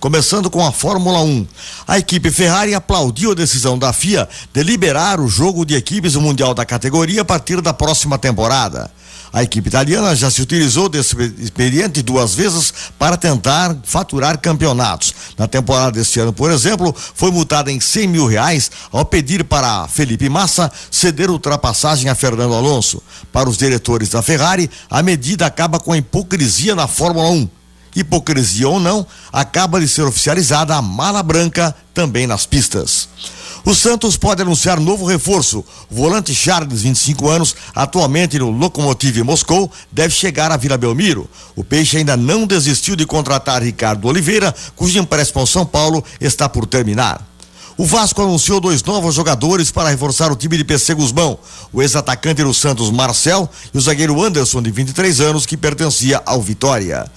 Começando com a Fórmula 1. A equipe Ferrari aplaudiu a decisão da FIA de liberar o jogo de equipes do Mundial da categoria a partir da próxima temporada. A equipe italiana já se utilizou desse expediente duas vezes para tentar faturar campeonatos. Na temporada deste ano, por exemplo, foi multada em 100 mil reais ao pedir para Felipe Massa ceder ultrapassagem a Fernando Alonso. Para os diretores da Ferrari, a medida acaba com a hipocrisia na Fórmula 1 hipocrisia ou não, acaba de ser oficializada a mala branca também nas pistas. O Santos pode anunciar novo reforço. O volante Charles, 25 anos, atualmente no Lokomotiv Moscou, deve chegar à Vila Belmiro. O Peixe ainda não desistiu de contratar Ricardo Oliveira, cujo empréstimo ao São Paulo está por terminar. O Vasco anunciou dois novos jogadores para reforçar o time de PC Guzmão: o ex-atacante do Santos, Marcel, e o zagueiro Anderson, de 23 anos, que pertencia ao Vitória.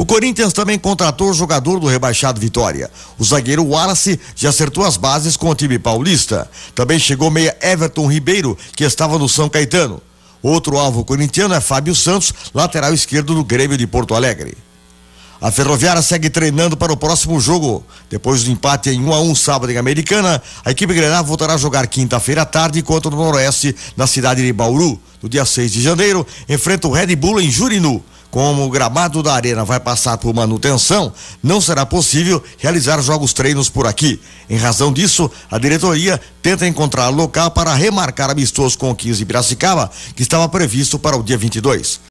O Corinthians também contratou o jogador do rebaixado Vitória. O zagueiro Wallace já acertou as bases com o time paulista. Também chegou meia Everton Ribeiro, que estava no São Caetano. Outro alvo corintiano é Fábio Santos, lateral esquerdo do Grêmio de Porto Alegre. A Ferroviária segue treinando para o próximo jogo. Depois do empate em 1 a 1 sábado em Americana, a equipe Grená voltará a jogar quinta-feira à tarde contra o Noroeste, na cidade de Bauru. No dia 6 de janeiro, enfrenta o Red Bull em Jurinu como o gramado da arena vai passar por manutenção, não será possível realizar jogos treinos por aqui. Em razão disso, a diretoria tenta encontrar local para remarcar amistoso com o 15 Piracicaba, que estava previsto para o dia 22.